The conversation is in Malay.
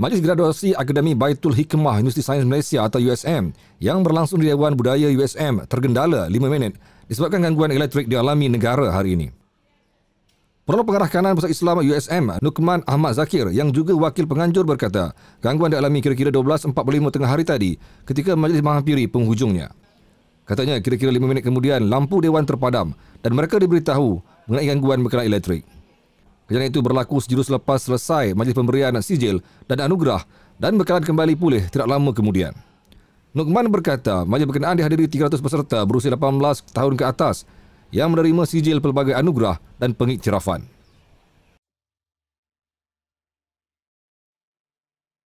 Majlis Graduasi Akademi Baitul Hikmah Universiti Sains Malaysia atau USM yang berlangsung di Dewan Budaya USM tergendala 5 minit disebabkan gangguan elektrik dialami negara hari ini. Perlu Pengarah Kanan Pusat Islam USM, Nukman Ahmad Zakir yang juga wakil penganjur berkata, gangguan dialami kira-kira 12.45 tengah hari tadi ketika majlis menghampiri penghujungnya. Katanya kira-kira 5 minit kemudian lampu dewan terpadam dan mereka diberitahu mengenai gangguan berkenaan elektrik. Kejadian itu berlaku sejurus lepas selesai majlis pemberian sijil dan anugerah dan bekalan kembali pulih tidak lama kemudian. Nukman berkata, majlis berkenaan dihadiri 300 peserta berusia 18 tahun ke atas yang menerima sijil pelbagai anugerah dan pengiktirafan.